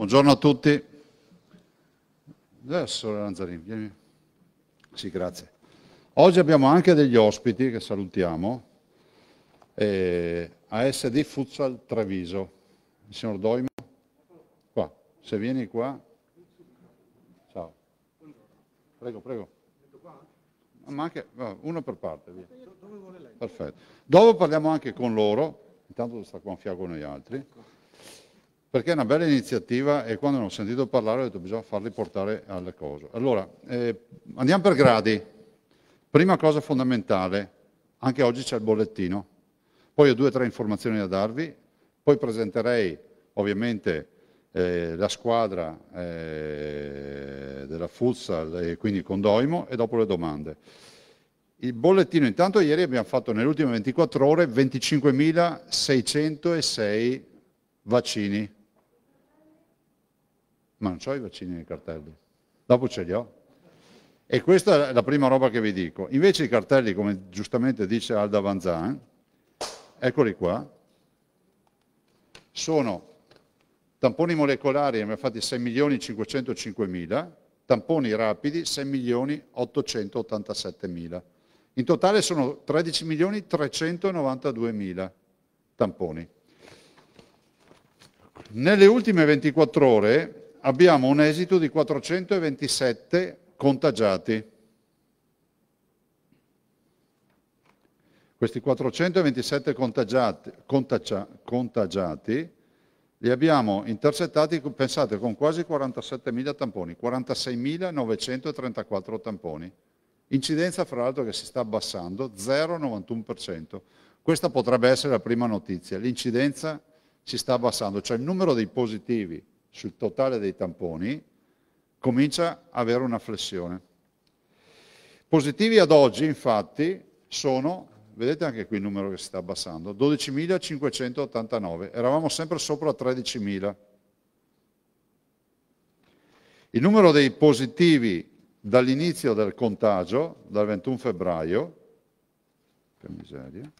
Buongiorno a tutti. Adesso Lanzarini, vieni. Sì, grazie. Oggi abbiamo anche degli ospiti che salutiamo. Eh, ASD Futsal Treviso. Il signor Doimo. qua. Se vieni qua. Ciao. Prego, prego. Ma anche uno per parte. Via. Perfetto. Dopo parliamo anche con loro. Intanto sta qua a fianco noi altri perché è una bella iniziativa e quando ne ho sentito parlare ho detto bisogna farli portare alle cose. Allora, eh, andiamo per gradi. Prima cosa fondamentale, anche oggi c'è il bollettino, poi ho due o tre informazioni da darvi, poi presenterei ovviamente eh, la squadra eh, della Futsal e quindi il condoimo e dopo le domande. Il bollettino, intanto ieri abbiamo fatto nelle ultime 24 ore 25.606 vaccini ma non ho i vaccini nei cartelli. Dopo ce li ho. E questa è la prima roba che vi dico. Invece i cartelli, come giustamente dice Alda Vanzan, eh, eccoli qua, sono tamponi molecolari, ne abbiamo fatti 6.505.000, tamponi rapidi 6.887.000. In totale sono 13.392.000 tamponi. Nelle ultime 24 ore abbiamo un esito di 427 contagiati. Questi 427 contagiati, contagia, contagiati li abbiamo intercettati, pensate, con quasi 47.000 tamponi, 46.934 tamponi. Incidenza, fra l'altro, che si sta abbassando, 0,91%. Questa potrebbe essere la prima notizia. L'incidenza si sta abbassando, cioè il numero dei positivi sul totale dei tamponi, comincia ad avere una flessione. Positivi ad oggi, infatti, sono, vedete anche qui il numero che si sta abbassando, 12.589, eravamo sempre sopra 13.000. Il numero dei positivi dall'inizio del contagio, dal 21 febbraio, per miseria,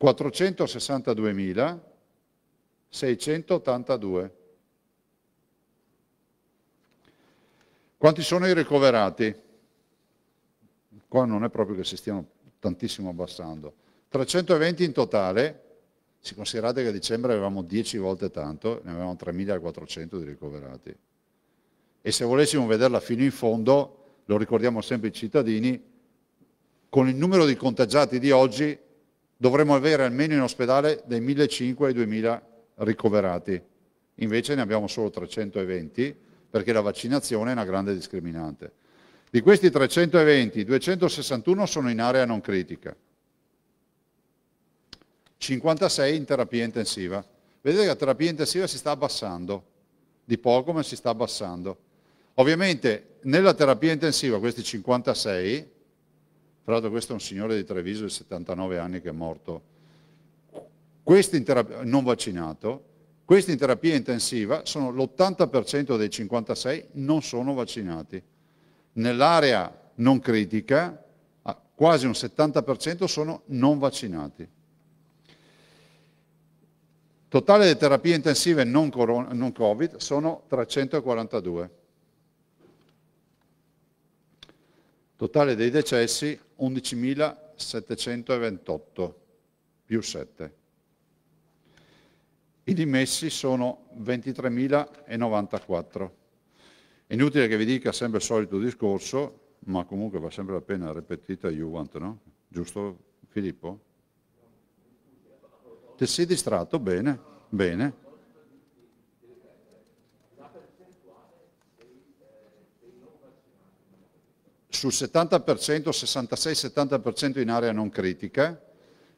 462.682. Quanti sono i ricoverati? Qua non è proprio che si stiano tantissimo abbassando. 320 in totale, se considerate che a dicembre avevamo 10 volte tanto, ne avevamo 3.400 di ricoverati. E se volessimo vederla fino in fondo, lo ricordiamo sempre i cittadini, con il numero di contagiati di oggi dovremmo avere almeno in ospedale dai 1.500 ai 2.000 ricoverati. Invece ne abbiamo solo 320 perché la vaccinazione è una grande discriminante. Di questi 320, 261 sono in area non critica, 56 in terapia intensiva. Vedete che la terapia intensiva si sta abbassando, di poco ma si sta abbassando. Ovviamente nella terapia intensiva questi 56, tra l'altro questo è un signore di Treviso di 79 anni che è morto, questo non vaccinato questi in terapia intensiva sono l'80% dei 56 non sono vaccinati. Nell'area non critica ah, quasi un 70% sono non vaccinati. Totale delle terapie intensive non, corona, non Covid sono 342. Totale dei decessi 11.728 più 7 i dimessi sono 23.094. Inutile che vi dica sempre il solito discorso, ma comunque va sempre la pena ripetita Juvent, no? Giusto Filippo? Ti sei distratto? Bene, bene. sul 70%, 66-70% in area non critica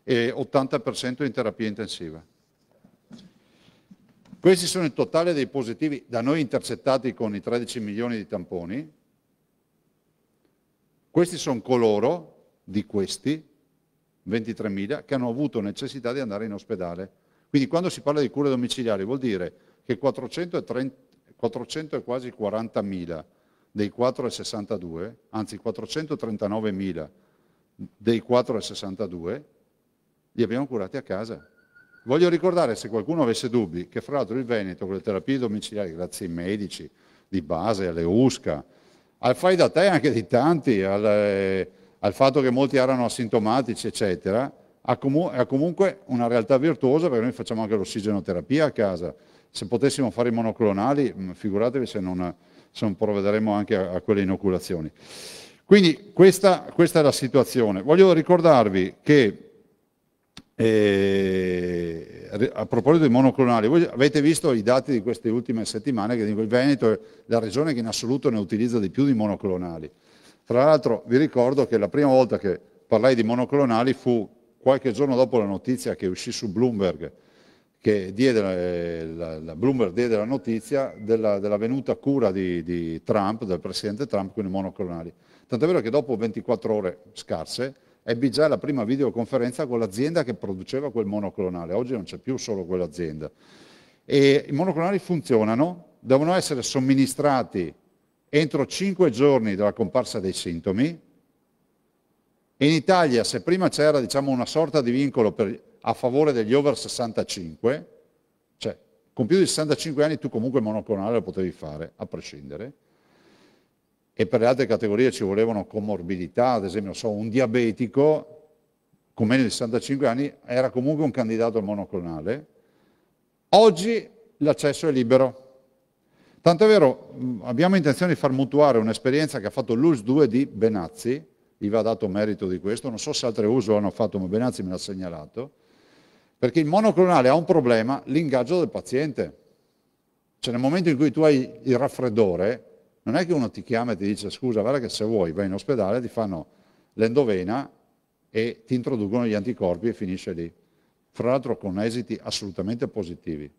e 80% in terapia intensiva. Questi sono il totale dei positivi da noi intercettati con i 13 milioni di tamponi. Questi sono coloro, di questi, 23.000, che hanno avuto necessità di andare in ospedale. Quindi quando si parla di cure domiciliari vuol dire che 430, 400 e quasi 40.000 dei 4,62, anzi 439.000 dei 4,62, li abbiamo curati a casa. Voglio ricordare, se qualcuno avesse dubbi, che fra l'altro il Veneto con le terapie domiciliari, grazie ai medici di base, alle USCA, al fai da te anche di tanti, al, eh, al fatto che molti erano asintomatici, eccetera, ha, comu ha, comunque una realtà virtuosa perché noi facciamo anche l'ossigenoterapia a casa. Se potessimo fare i monoclonali, mm, figuratevi se non, se non, provvederemo anche a, a quelle inoculazioni. Quindi questa, questa, è la situazione. Voglio ricordarvi che e a proposito dei monoclonali, voi avete visto i dati di queste ultime settimane che il Veneto è la regione che in assoluto ne utilizza di più di monoclonali. Tra l'altro vi ricordo che la prima volta che parlai di monoclonali fu qualche giorno dopo la notizia che uscì su Bloomberg, che diede la, la Bloomberg diede la notizia della, della venuta cura di, di Trump, del presidente Trump, con i monoclonali. Tant'è vero che dopo 24 ore scarse ebbi già la prima videoconferenza con l'azienda che produceva quel monoclonale, oggi non c'è più solo quell'azienda. E I monoclonali funzionano, devono essere somministrati entro 5 giorni dalla comparsa dei sintomi. In Italia, se prima c'era diciamo, una sorta di vincolo per, a favore degli over 65, cioè con più di 65 anni tu comunque il monoclonale lo potevi fare, a prescindere, e per le altre categorie ci volevano comorbidità, ad esempio so, un diabetico con meno di 65 anni era comunque un candidato al monoclonale, oggi l'accesso è libero. Tanto è vero, abbiamo intenzione di far mutuare un'esperienza che ha fatto l'US 2 di Benazzi, gli va dato merito di questo, non so se altre uso lo hanno fatto, ma Benazzi me l'ha segnalato, perché il monoclonale ha un problema, l'ingaggio del paziente. Cioè nel momento in cui tu hai il raffreddore, non è che uno ti chiama e ti dice scusa, guarda che se vuoi vai in ospedale, ti fanno l'endovena e ti introducono gli anticorpi e finisce lì. Fra l'altro con esiti assolutamente positivi.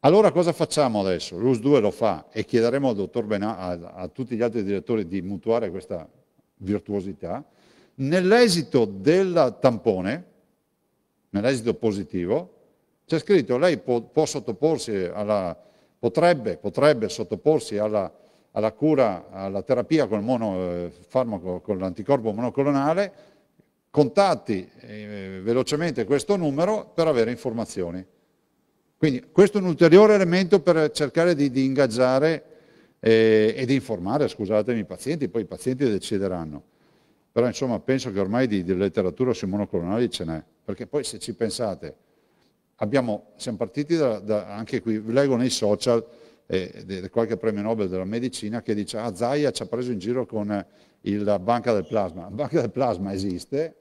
Allora cosa facciamo adesso? L'US 2 lo fa e chiederemo al dottor Benà, a, a tutti gli altri direttori di mutuare questa virtuosità. Nell'esito del tampone, nell'esito positivo, c'è scritto lei può, può sottoporsi alla, potrebbe, potrebbe sottoporsi alla, alla, cura, alla terapia col monofarmaco, eh, con l'anticorpo monoclonale, contatti eh, velocemente questo numero per avere informazioni. Quindi questo è un ulteriore elemento per cercare di, di ingaggiare eh, e di informare, scusatemi, i pazienti, poi i pazienti decideranno. Però insomma penso che ormai di, di letteratura sui monoclonali ce n'è, perché poi se ci pensate, abbiamo, siamo partiti da, da, anche qui, leggo nei social eh, di qualche premio Nobel della medicina che dice ah Zaia ci ha preso in giro con eh, il, la banca del plasma. La banca del plasma esiste,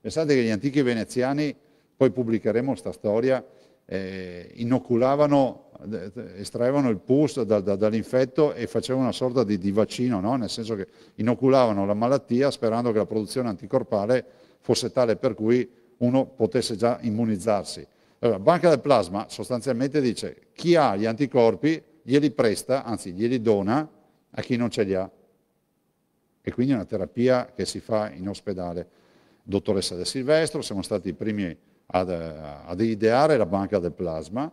pensate che gli antichi veneziani, poi pubblicheremo questa storia, eh, inoculavano, eh, estraevano il pus da, da, dall'infetto e facevano una sorta di, di vaccino, no? nel senso che inoculavano la malattia sperando che la produzione anticorpale fosse tale per cui uno potesse già immunizzarsi. Allora, Banca del Plasma sostanzialmente dice chi ha gli anticorpi glieli presta, anzi glieli dona a chi non ce li ha. E quindi è una terapia che si fa in ospedale. Dottoressa De Silvestro, siamo stati i primi ad, ad ideare la banca del plasma.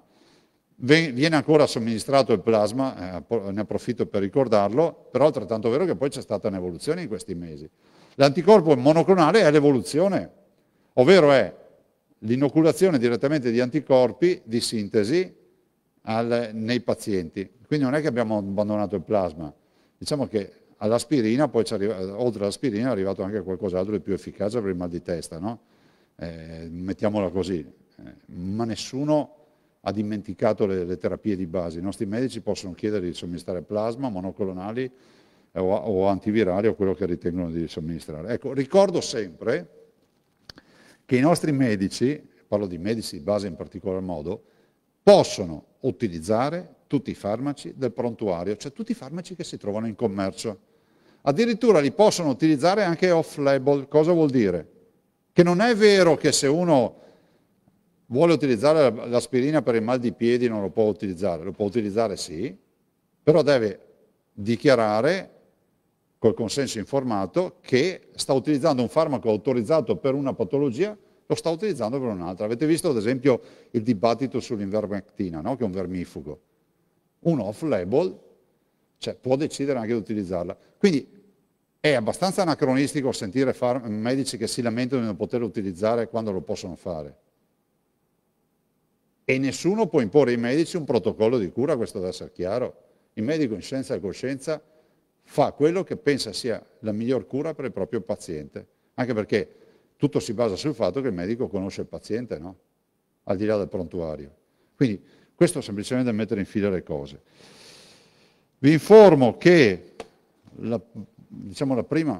Viene ancora somministrato il plasma, eh, ne approfitto per ricordarlo, però altrettanto vero che poi c'è stata un'evoluzione in questi mesi. L'anticorpo monoclonale è l'evoluzione, ovvero è l'inoculazione direttamente di anticorpi di sintesi al, nei pazienti. Quindi non è che abbiamo abbandonato il plasma, diciamo che all'aspirina, poi oltre all'aspirina è arrivato anche qualcos'altro di più efficace per il mal di testa, no? eh, mettiamola così, eh, ma nessuno ha dimenticato le, le, terapie di base, i nostri medici possono chiedere di somministrare plasma, monoclonali o, o antivirali o quello che ritengono di somministrare. Ecco, ricordo sempre, che i nostri medici, parlo di medici di base in particolar modo, possono utilizzare tutti i farmaci del prontuario, cioè tutti i farmaci che si trovano in commercio. Addirittura li possono utilizzare anche off-label. Cosa vuol dire? Che non è vero che se uno vuole utilizzare l'aspirina per il mal di piedi non lo può utilizzare, lo può utilizzare sì, però deve dichiarare col consenso informato che sta utilizzando un farmaco autorizzato per una patologia, lo sta utilizzando per un'altra. Avete visto ad esempio il dibattito sull'invermectina, no? che è un vermifugo. Un off-label cioè, può decidere anche di utilizzarla. Quindi è abbastanza anacronistico sentire medici che si lamentano di non poterlo utilizzare quando lo possono fare. E nessuno può imporre ai medici un protocollo di cura, questo deve essere chiaro. Il medico in scienza e coscienza fa quello che pensa sia la miglior cura per il proprio paziente, anche perché tutto si basa sul fatto che il medico conosce il paziente, no? al di là del prontuario. Quindi questo è semplicemente mettere in fila le cose. Vi informo che la, diciamo, la prima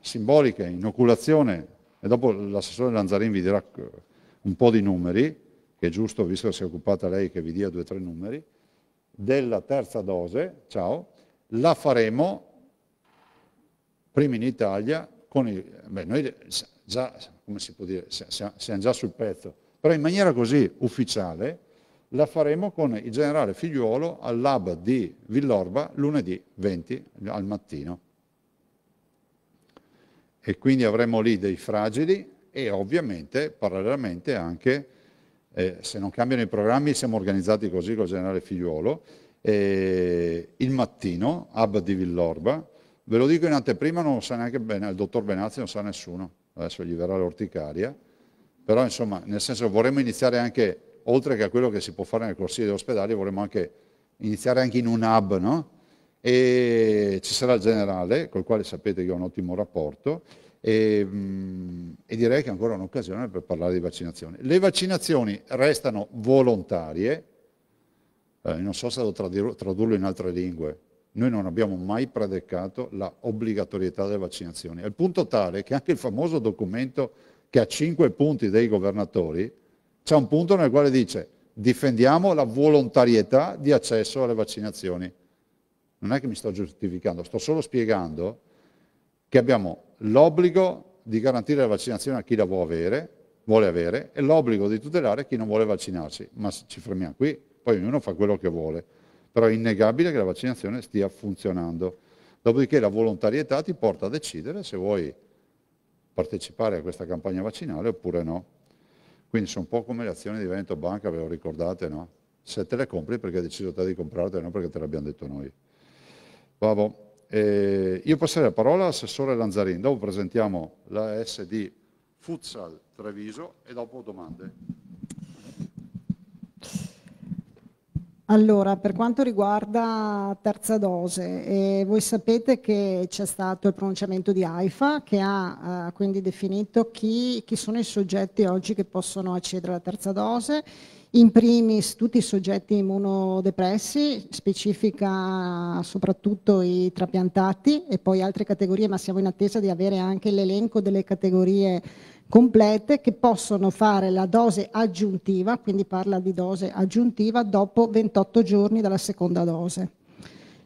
simbolica inoculazione, e dopo l'assessore Lanzarin vi dirà un po' di numeri, che è giusto visto che si è occupata lei che vi dia due o tre numeri, della terza dose, ciao, la faremo prima in Italia, i, beh, noi già, come si può dire, siamo già sul pezzo, però in maniera così ufficiale la faremo con il generale Figliuolo al lab di Villorba lunedì 20 al mattino. E quindi avremo lì dei fragili e ovviamente parallelamente anche, eh, se non cambiano i programmi, siamo organizzati così col generale Figliuolo, eh, il mattino, hub di Villorba, ve lo dico in anteprima, non lo sa neanche bene, il dottor Benazzi non sa nessuno, adesso gli verrà l'orticaria, però insomma, nel senso vorremmo iniziare anche, oltre che a quello che si può fare nel corsie degli ospedali, vorremmo anche iniziare anche in un hub, no? E ci sarà il generale, col quale sapete che ho un ottimo rapporto, e, mm, e, direi che è ancora un'occasione per parlare di vaccinazioni. Le vaccinazioni restano volontarie, eh, non so se devo tradurlo in altre lingue, noi non abbiamo mai predicato la obbligatorietà delle vaccinazioni, al punto tale che anche il famoso documento che ha cinque punti dei governatori, c'è un punto nel quale dice difendiamo la volontarietà di accesso alle vaccinazioni. Non è che mi sto giustificando, sto solo spiegando che abbiamo l'obbligo di garantire la vaccinazione a chi la vuole avere, vuole avere e l'obbligo di tutelare chi non vuole vaccinarsi. Ma ci fermiamo qui, poi ognuno fa quello che vuole, però è innegabile che la vaccinazione stia funzionando. Dopodiché la volontarietà ti porta a decidere se vuoi partecipare a questa campagna vaccinale oppure no. Quindi sono un po' come le azioni di Veneto Banca, ve lo ricordate, no? Se te le compri perché hai deciso te di comprarle, non perché te l'abbiamo detto noi. Vavo. Eh, io passerei la parola all'assessore Lanzarin, dopo presentiamo la S Futsal Treviso e dopo domande. Allora, per quanto riguarda terza dose, eh, voi sapete che c'è stato il pronunciamento di AIFA che ha eh, quindi definito chi, chi sono i soggetti oggi che possono accedere alla terza dose in primis tutti i soggetti immunodepressi, specifica soprattutto i trapiantati e poi altre categorie, ma siamo in attesa di avere anche l'elenco delle categorie complete che possono fare la dose aggiuntiva, quindi parla di dose aggiuntiva dopo 28 giorni dalla seconda dose.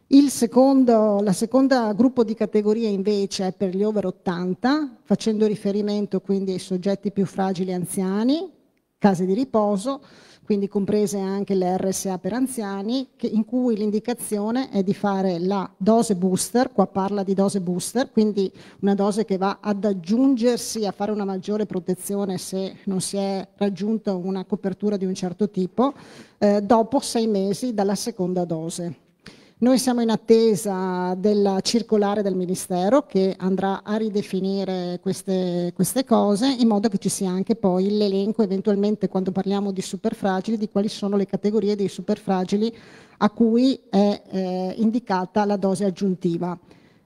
Il secondo, la seconda gruppo di categorie invece è per gli over 80, facendo riferimento quindi ai soggetti più fragili anziani, case di riposo, quindi comprese anche le RSA per anziani, che, in cui l'indicazione è di fare la dose booster, qua parla di dose booster, quindi una dose che va ad aggiungersi a fare una maggiore protezione se non si è raggiunta una copertura di un certo tipo, eh, dopo sei mesi dalla seconda dose. Noi siamo in attesa della circolare del Ministero che andrà a ridefinire queste, queste cose in modo che ci sia anche poi l'elenco eventualmente quando parliamo di superfragili di quali sono le categorie dei superfragili a cui è eh, indicata la dose aggiuntiva.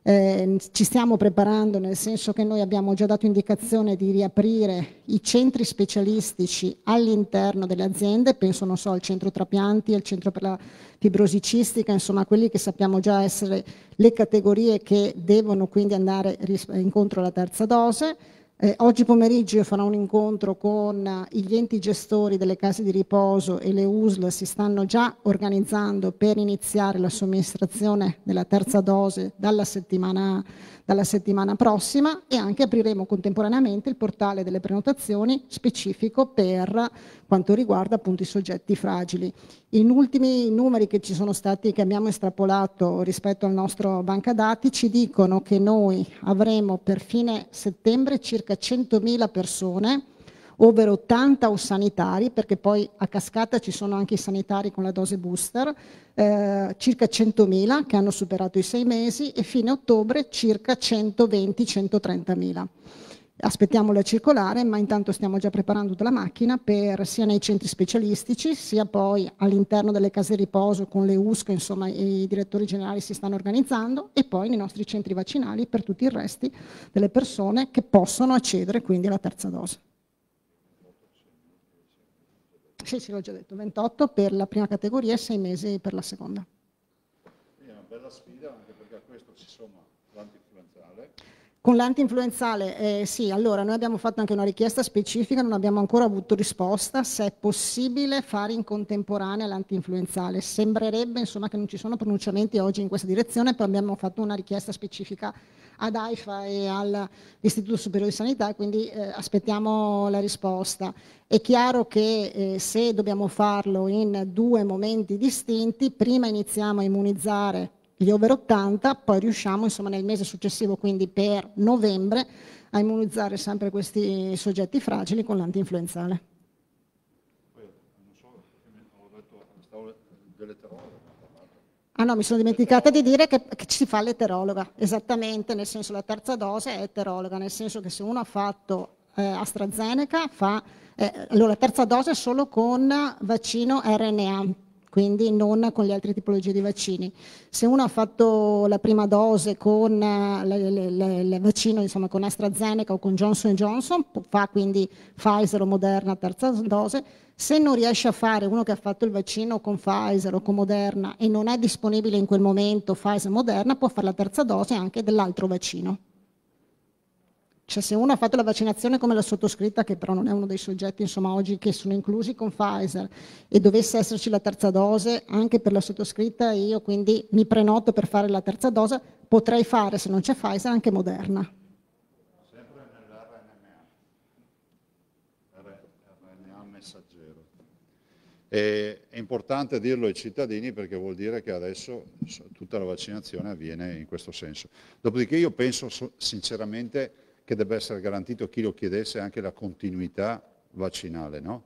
Eh, ci stiamo preparando nel senso che noi abbiamo già dato indicazione di riaprire i centri specialistici all'interno delle aziende, penso non so al centro trapianti, al centro per la fibrosicistica, insomma quelli che sappiamo già essere le categorie che devono quindi andare incontro alla terza dose. Eh, oggi pomeriggio io farò un incontro con eh, gli enti gestori delle case di riposo e le USL si stanno già organizzando per iniziare la somministrazione della terza dose dalla settimana, dalla settimana prossima e anche apriremo contemporaneamente il portale delle prenotazioni specifico per quanto riguarda appunto i soggetti fragili. In ultimi numeri che ci sono stati, che abbiamo estrapolato rispetto al nostro banca dati, ci dicono che noi avremo per fine settembre circa 100.000 persone, ovvero 80 o sanitari, perché poi a cascata ci sono anche i sanitari con la dose booster, eh, circa 100.000 che hanno superato i sei mesi e fine ottobre circa 120-130.000 aspettiamo la circolare, ma intanto stiamo già preparando tutta la macchina per, sia nei centri specialistici, sia poi all'interno delle case di riposo con le USC, insomma i direttori generali si stanno organizzando, e poi nei nostri centri vaccinali per tutti i resti delle persone che possono accedere quindi alla terza dose. Sì, sì, l'ho già detto, 28 per la prima categoria e 6 mesi per la seconda. È una bella sfida anche perché a questo si somma l'antiinfluenzale. Con l'anti-influenzale, eh, sì, allora noi abbiamo fatto anche una richiesta specifica, non abbiamo ancora avuto risposta se è possibile fare in contemporanea l'anti-influenzale. Sembrerebbe insomma che non ci sono pronunciamenti oggi in questa direzione, però abbiamo fatto una richiesta specifica ad AIFA e all'Istituto Superiore di Sanità e quindi eh, aspettiamo la risposta. È chiaro che eh, se dobbiamo farlo in due momenti distinti, prima iniziamo a immunizzare gli over 80, poi riusciamo insomma, nel mese successivo, quindi per novembre, a immunizzare sempre questi soggetti fragili con l'antinfluenzale. Ah no, mi sono dimenticata di dire che, che si fa l'eterologa, esattamente, nel senso la terza dose è eterologa, nel senso che se uno ha fatto eh, AstraZeneca fa, eh, allora la terza dose è solo con vaccino RNA, quindi non con le altre tipologie di vaccini. Se uno ha fatto la prima dose con eh, il vaccino insomma, con AstraZeneca o con Johnson Johnson, fa quindi Pfizer o Moderna terza dose, se non riesce a fare uno che ha fatto il vaccino con Pfizer o con Moderna e non è disponibile in quel momento Pfizer o Moderna, può fare la terza dose anche dell'altro vaccino. Cioè, se uno ha fatto la vaccinazione come la sottoscritta, che però non è uno dei soggetti insomma, oggi che sono inclusi con Pfizer, e dovesse esserci la terza dose, anche per la sottoscritta io quindi mi prenoto per fare la terza dose, potrei fare, se non c'è Pfizer, anche Moderna. Sempre nell'RNA, RNA messaggero. E è importante dirlo ai cittadini perché vuol dire che adesso tutta la vaccinazione avviene in questo senso. Dopodiché io penso sinceramente che debba essere garantito chi lo chiedesse anche la continuità vaccinale, no?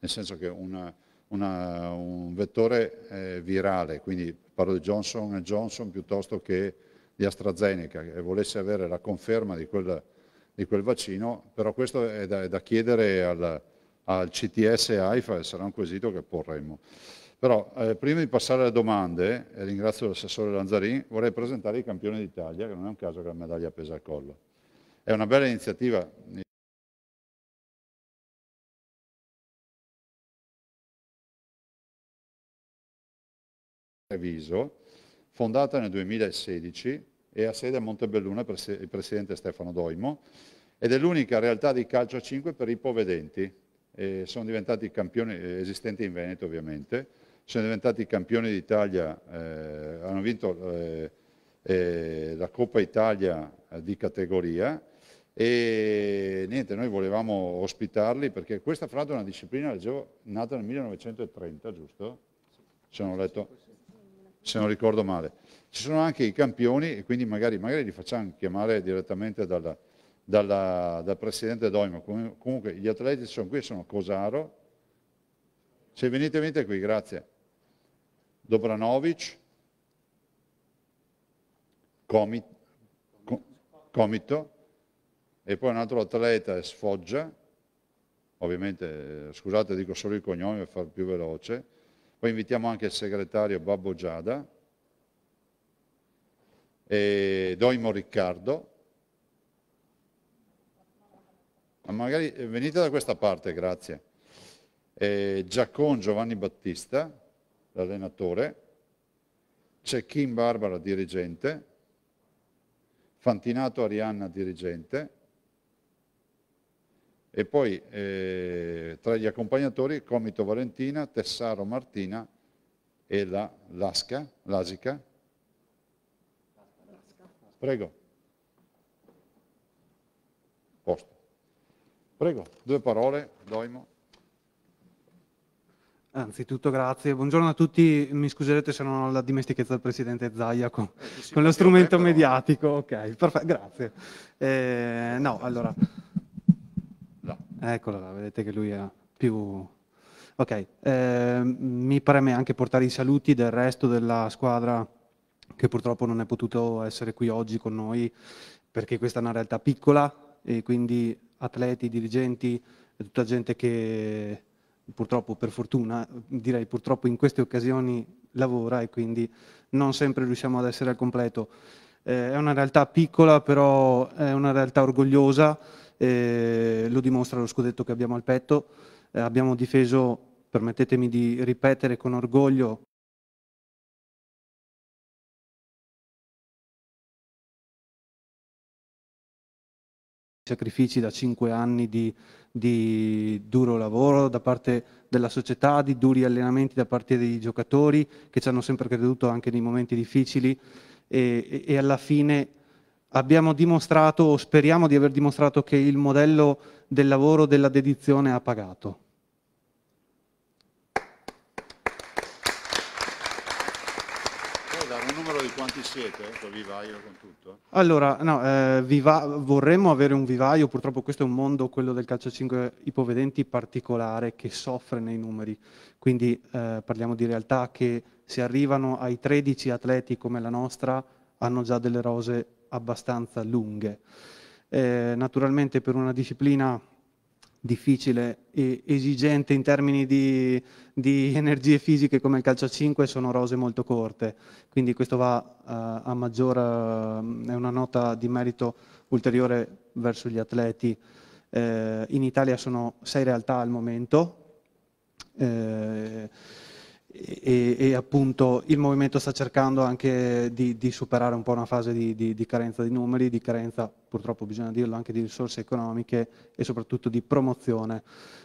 nel senso che una, una, un vettore eh, virale, quindi parlo di Johnson Johnson piuttosto che di AstraZeneca, e volesse avere la conferma di quel, di quel vaccino, però questo è da, è da chiedere al, al CTS e AIFA e sarà un quesito che porremo. Però eh, prima di passare alle domande, e ringrazio l'assessore Lanzarin, vorrei presentare i campioni d'Italia, che non è un caso che la medaglia pesa al collo. È una bella iniziativa. Treviso, fondata nel 2016 e ha sede a Montebelluna il presidente Stefano Doimo ed è l'unica realtà di calcio a 5 per i povedenti. E sono diventati campioni, eh, esistenti in Veneto ovviamente, sono diventati campioni d'Italia, eh, hanno vinto eh, eh, la Coppa Italia eh, di categoria e niente, noi volevamo ospitarli perché questa frate è una disciplina, leggevo, nata nel 1930, giusto? Se non ho letto, se non ricordo male. Ci sono anche i campioni e quindi magari, magari li facciamo chiamare direttamente dalla, dalla, dal presidente Doimo. Comunque gli atleti sono qui, sono Cosaro. Se venite, venite qui, grazie. Dobranovic, Comit, Comito e poi un altro atleta è Sfoggia, ovviamente, eh, scusate dico solo il cognome per far più veloce, poi invitiamo anche il segretario Babbo Giada, e Doimo Riccardo, ma magari eh, venite da questa parte, grazie, e Giacon Giovanni Battista, l'allenatore, c'è Kim Barbara, dirigente, Fantinato Arianna, dirigente, e poi eh, tra gli accompagnatori Comito Valentina, Tessaro Martina e la Lasca, Lasica. Prego. Posto. Prego, due parole, Doimo. Anzitutto grazie, buongiorno a tutti, mi scuserete se non ho la dimestichezza del Presidente Zaia con, eh, con lo strumento tempo, mediatico, ok, perfetto, grazie. Eh, no, allora... Eccola vedete che lui ha più... Ok, eh, mi preme anche portare i saluti del resto della squadra che purtroppo non è potuto essere qui oggi con noi perché questa è una realtà piccola e quindi atleti, dirigenti, tutta gente che purtroppo, per fortuna, direi purtroppo in queste occasioni lavora e quindi non sempre riusciamo ad essere al completo. Eh, è una realtà piccola, però è una realtà orgogliosa eh, lo dimostra lo scudetto che abbiamo al petto, eh, abbiamo difeso, permettetemi di ripetere con orgoglio, sacrifici da cinque anni di, di, duro lavoro da parte della società, di duri allenamenti da parte dei giocatori che ci hanno sempre creduto anche nei momenti difficili e, e alla fine abbiamo dimostrato, o speriamo di aver dimostrato, che il modello del lavoro, della dedizione ha pagato. siete eh, Allora, no, eh, viva- vorremmo avere un vivaio, purtroppo questo è un mondo, quello del calcio 5 ipovedenti, particolare che soffre nei numeri, quindi eh, parliamo di realtà che se arrivano ai 13 atleti come la nostra hanno già delle rose abbastanza lunghe. Eh, naturalmente per una disciplina difficile e esigente in termini di, di, energie fisiche come il calcio a 5 sono rose molto corte, quindi questo va uh, a maggior, uh, è una nota di merito ulteriore verso gli atleti. Eh, in Italia sono sei realtà al momento. Eh, e, e, appunto il movimento sta cercando anche di, di superare un po' una fase di, di, di, carenza di numeri, di carenza purtroppo bisogna dirlo anche di risorse economiche e soprattutto di promozione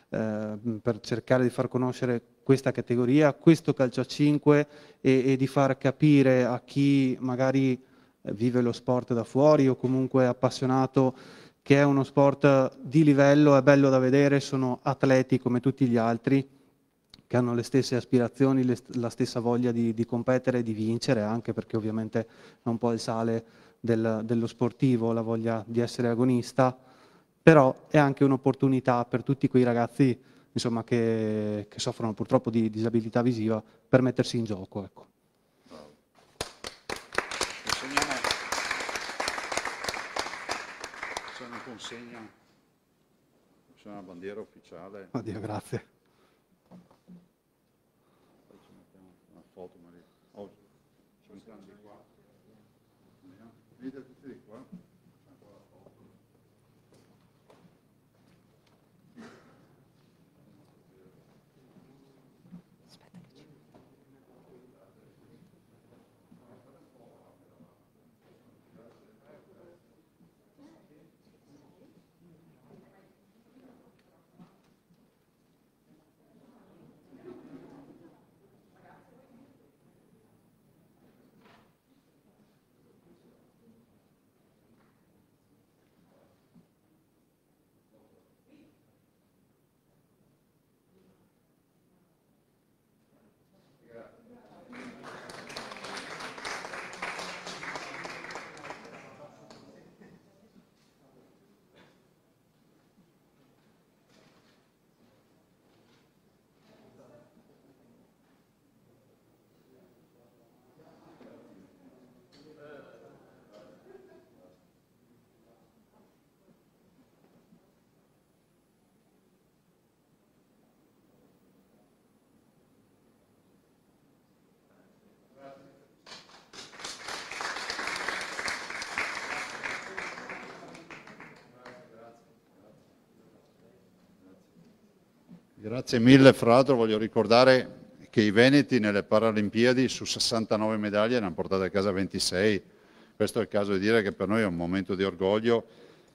eh, per cercare di far conoscere questa categoria, questo calcio a 5 e, e di far capire a chi magari eh, vive lo sport da fuori o comunque è appassionato che è uno sport di livello, è bello da vedere, sono atleti come tutti gli altri che hanno le stesse aspirazioni, le, la stessa voglia di, di competere e di vincere, anche perché ovviamente è un po' il sale del, dello sportivo, la voglia di essere agonista, però è anche un'opportunità per tutti quei ragazzi insomma, che, che, soffrono purtroppo di disabilità visiva per mettersi in gioco. Ecco. consegna una bandiera ufficiale. Oddio, grazie. Vida do Grazie mille, fra l'altro voglio ricordare che i Veneti nelle Paralimpiadi su 69 medaglie ne hanno portate a casa 26. Questo è il caso di dire che per noi è un momento di orgoglio,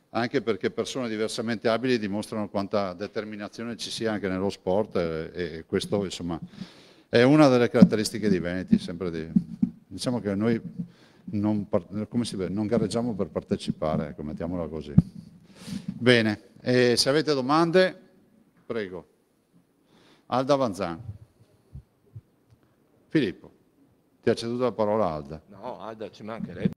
anche perché persone diversamente abili dimostrano quanta determinazione ci sia anche nello sport e, questo insomma è una delle caratteristiche di Veneti. Di, diciamo che noi non, dice, non, gareggiamo per partecipare, ecco, mettiamola così. Bene, e se avete domande, prego. Alda Vanzan. Filippo, ti ha ceduto la parola Alda. No, Alda ci mancherebbe.